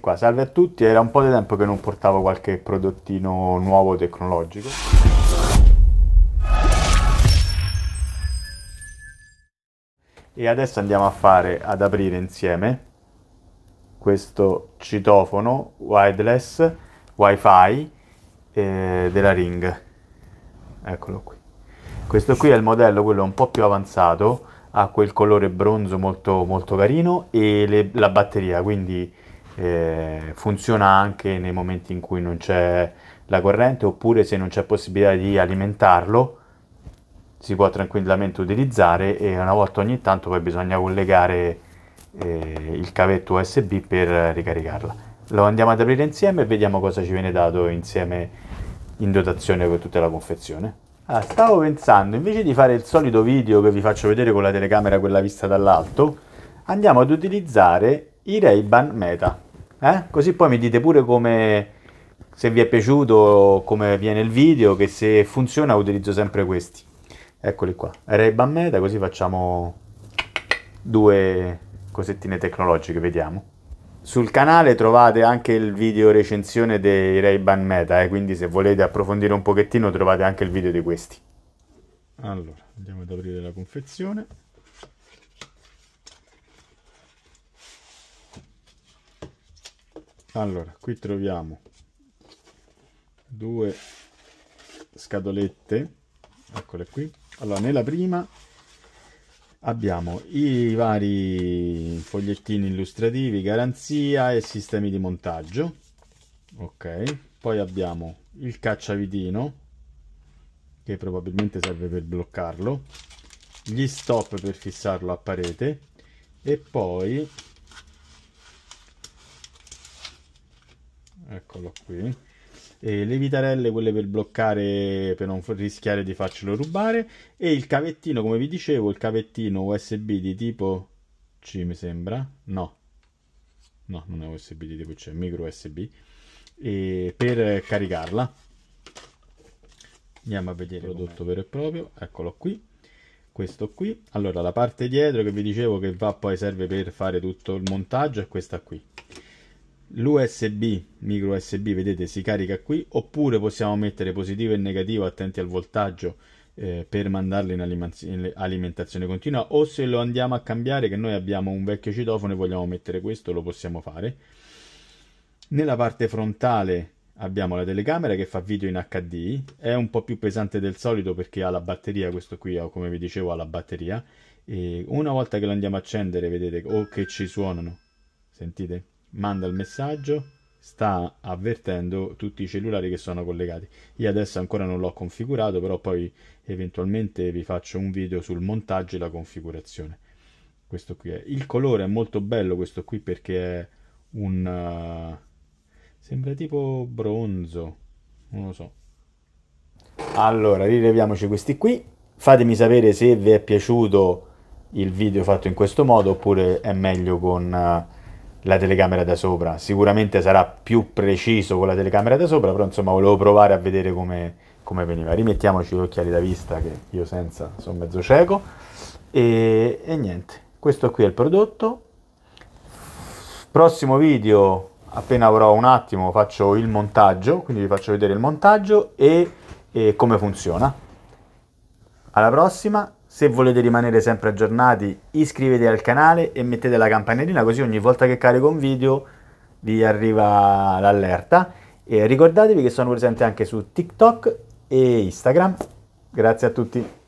qua, salve a tutti, era un po' di tempo che non portavo qualche prodottino nuovo tecnologico. E adesso andiamo a fare, ad aprire insieme questo citofono wireless wifi eh, della Ring. Eccolo qui. Questo qui è il modello, quello un po' più avanzato, ha quel colore bronzo molto, molto carino e le, la batteria, quindi eh, funziona anche nei momenti in cui non c'è la corrente oppure se non c'è possibilità di alimentarlo si può tranquillamente utilizzare e una volta ogni tanto poi bisogna collegare eh, il cavetto USB per ricaricarla. Lo andiamo ad aprire insieme e vediamo cosa ci viene dato insieme in dotazione per tutta la confezione. Ah, stavo pensando, invece di fare il solito video che vi faccio vedere con la telecamera quella vista dall'alto, andiamo ad utilizzare i Ray-Ban Meta. Eh? Così poi mi dite pure come se vi è piaciuto, come viene il video, che se funziona utilizzo sempre questi. Eccoli qua, ray ban meta, così facciamo due cosettine tecnologiche, vediamo. Sul canale trovate anche il video recensione dei Ray-Ban Meta, eh, quindi se volete approfondire un pochettino trovate anche il video di questi. Allora, andiamo ad aprire la confezione. allora qui troviamo due scatolette eccole qui allora nella prima abbiamo i vari fogliettini illustrativi garanzia e sistemi di montaggio ok poi abbiamo il cacciavitino che probabilmente serve per bloccarlo gli stop per fissarlo a parete e poi eccolo qui e le vitarelle quelle per bloccare per non rischiare di farcelo rubare e il cavettino come vi dicevo il cavettino usb di tipo c mi sembra no no non è usb di tipo c è micro usb e per caricarla andiamo a vedere il prodotto vero e proprio eccolo qui questo qui allora la parte dietro che vi dicevo che va poi serve per fare tutto il montaggio è questa qui l'USB, micro USB, vedete, si carica qui, oppure possiamo mettere positivo e negativo, attenti al voltaggio, eh, per mandarlo in alimentazione continua, o se lo andiamo a cambiare, che noi abbiamo un vecchio citofono e vogliamo mettere questo, lo possiamo fare. Nella parte frontale abbiamo la telecamera che fa video in HD, è un po' più pesante del solito perché ha la batteria, questo qui oh, come vi dicevo ha la batteria, e una volta che lo andiamo a accendere vedete, o oh, che ci suonano, sentite? manda il messaggio, sta avvertendo tutti i cellulari che sono collegati. Io adesso ancora non l'ho configurato, però poi eventualmente vi faccio un video sul montaggio e la configurazione. Questo qui è. Il colore è molto bello questo qui perché è un... Eh, sembra tipo bronzo, non lo so. Allora, rileviamoci questi qui. Fatemi sapere se vi è piaciuto il video fatto in questo modo oppure è meglio con... Uh, la telecamera da sopra. Sicuramente sarà più preciso con la telecamera da sopra, però insomma volevo provare a vedere come, come veniva. Rimettiamoci gli occhiali da vista, che io senza sono mezzo cieco. E, e niente, questo qui è il prodotto. Prossimo video, appena avrò un attimo, faccio il montaggio, quindi vi faccio vedere il montaggio e, e come funziona. Alla prossima se volete rimanere sempre aggiornati iscrivetevi al canale e mettete la campanellina così ogni volta che carico un video vi arriva l'allerta. E ricordatevi che sono presente anche su TikTok e Instagram. Grazie a tutti.